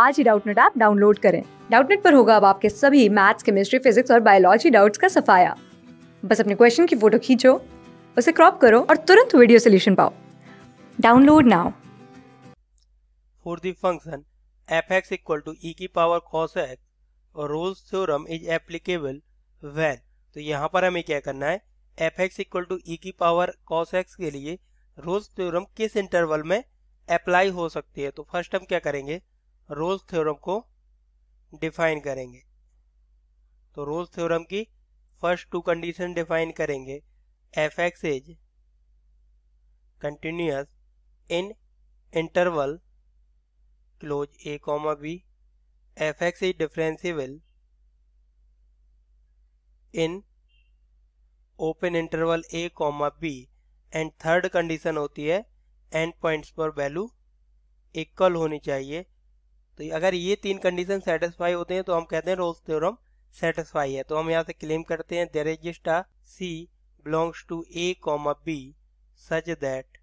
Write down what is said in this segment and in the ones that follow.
आज ही Doubtnut app download करें डाउटनेट पर होगा अब आपके सभी मैथ्स केमिस्ट्री फिजिक्स और बायोलॉजी डाउट्स का सफाया बस अपने क्वेश्चन की फोटो खींचो उसे क्रॉप करो और तुरंत वीडियो सोल्यूशन पाओ download now for the function f x equal to e की पावर कॉस एक्स और Rolle's theorem is applicable when तो यहाँ पर हमें क्या करना है f x equal to e की पावर कॉस एक्स के लिए रोल्स थ्योरम किस इंटरवल में अप्लाई हो सकती है तो फर्स्ट हम क्या करेंगे रोल्स थ्योरम को डिफाइन करेंगे तो रोल्स थ्योरम की फर्स्ट टू कंडीशन डिफाइन करेंगे f x is continuous in interval closed a comma b f x is differentiable in open interval a comma b and third condition होती है end points पर value equal होनी चाहिए तो अगर ये तीन कंडीशन सेटिस्फाई होते हैं तो हम कहते हैं रोल्स थ्योरम सेटिस्फाई है तो हम यहाँ से क्लेम करते हैं there exist a c belongs to a comma b such that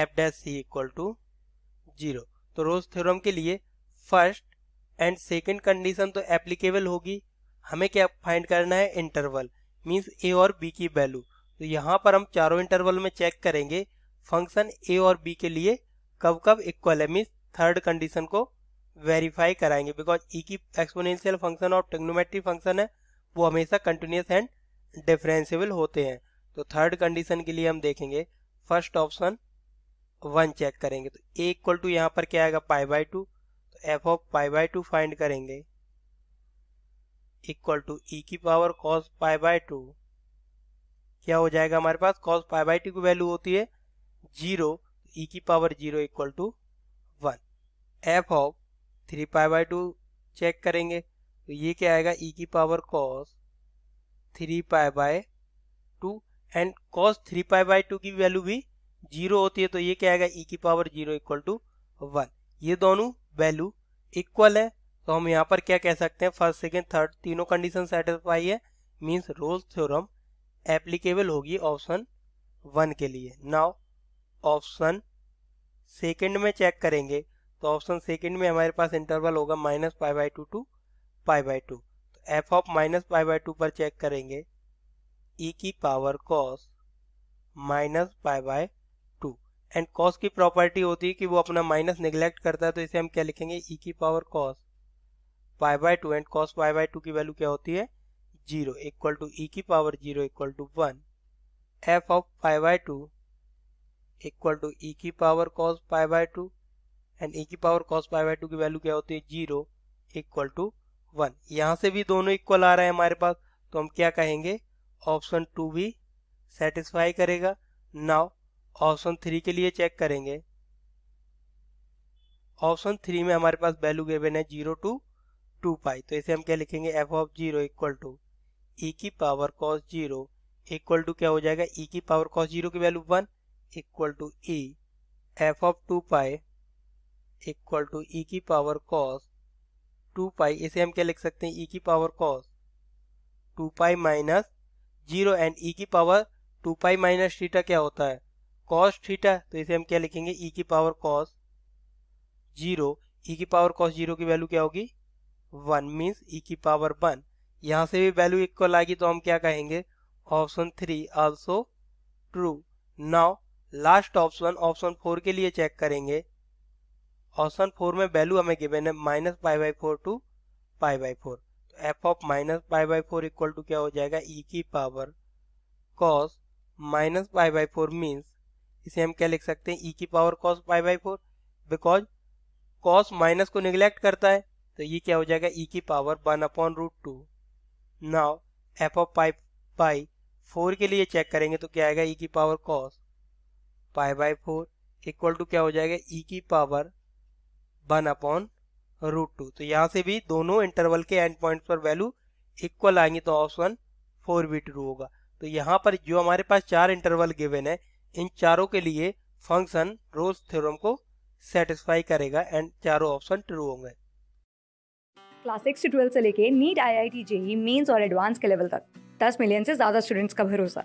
f dash c equal to zero तो रोल्स थ्योरम के लिए फर्स्ट एंड सेकेंड कंडीशन तो एप्लीकेबल होगी हमें क्या फाइंड करना है इंटरवल मीन्स ए और बी की वैल्यू तो यहाँ पर हम चारों इंटरवल में चेक करेंगे फंक्शन ए और बी के लिए कब कब इक्वल है मीन्स थर्ड कंडीशन को वेरीफाई कराएंगे बिकॉज ई e की एक्सपोनेंशियल फंक्शन और टेग्नोमेट्री फंक्शन है वो हमेशा कंटिन्यूस एंड डिफरेंसेबल होते हैं तो थर्ड कंडीशन के लिए हम देखेंगे फर्स्ट ऑप्शन वन चेक करेंगे तो ए इक्वल टू यहाँ पर क्या आएगा पाई बाई टू तो f of pi by two find करेंगे इक्वल टू ई की power cos pi by two क्या हो जाएगा हमारे पास कॉस पाई बाई टू की वैल्यू होती है जीरो तो ई e की power zero equal to one f of three pi by two check करेंगे तो ये क्या आएगा ई e की power cos three pi by two and cos three pi by two की वैल्यू भी जीरो होती है तो ये क्या आएगा ई e की power zero equal to one ये दोनों वैल्यू इक्वल है तो हम यहाँ पर क्या कह सकते हैं फर्स्ट सेकेंड थर्ड तीनों कंडीशन सेटिस्फाई है मीन्स रोल थ्योरम एप्लीकेबल होगी ऑप्शन वन के लिए नाउ ऑप्शन सेकेंड में चेक करेंगे तो ऑप्शन सेकेंड में हमारे पास इंटरवल होगा minus five by two to five by two तो f of minus five by two पर चेक करेंगे ई e की power cos minus five by two and cos की प्रॉपर्टी होती है कि वो अपना माइनस निगलेक्ट करता है तो इसे हम क्या लिखेंगे ई e की power cos five by two and cos five by two की वैल्यू क्या होती है जीरो इक्वल टू ई की power zero equal to one f of five by two equal to e की power cos pi by two and e की power cos pi by two की value क्या होती है जीरो इक्वल टू वन यहाँ से भी दोनों इक्वल आ रहे हैं हमारे पास तो हम क्या कहेंगे ऑप्शन टू भी सेटिस्फाई करेगा नाउ ऑप्शन थ्री के लिए चेक करेंगे ऑप्शन थ्री में हमारे पास वैल्यू गिवन है जीरो टू टू पाई तो इसे हम क्या लिखेंगे f of zero equal to e की power cos zero equal to क्या हो जाएगा ई e की पावर कॉस जीरो की value one equal to e f of two pi equal to e की पावर कॉस टू पाई इसे हम क्या लिख सकते हैं ई e की power cos two pi minus zero and e की power two pi minus theta क्या होता है कॉस थीटा तो इसे हम क्या लिखेंगे ई e की पावर कॉस जीरो ई की पावर कॉस जीरो की वैल्यू क्या होगी वन मीन्स ई की पावर वन यहाँ से भी वैल्यू इक्वल आएगी तो हम क्या कहेंगे option three also true now last option option four के लिए चेक करेंगे ऑप्शन फोर में वैल्यू हमें गिवेन है minus five by four to five by four तो f of minus five by four equal to क्या हो जाएगा ई e की power cos minus five by four means इसे हम क्या लिख सकते हैं ई e की power cos five by four because cos minus को निगलेक्ट करता है तो ये क्या हो जाएगा ई e की power one upon root two now f of five by four के लिए चेक करेंगे तो क्या आएगा ई की power cos pi by four equal to क्या हो जाएगा ई e की power one upon root two तो यहाँ से भी दोनों इंटरवल के एंड पॉइंट पर वैल्यू इक्वल आएंगे तो ऑप्शन फोर बी ट्रू होगा तो यहाँ पर जो हमारे पास चार इंटरवल गिवन है इन चारों के लिए फंक्शन रोज थ्योरम को सेटिस्फाई करेगा एंड चारों ऑप्शन ट्रू होंगे क्लास सिक्स से ट्वेल्थ से लेके NEET I I T JEE mains और एडवांस के लेवल तक दस मिलियन से ज्यादा स्टूडेंट्स का भरोसा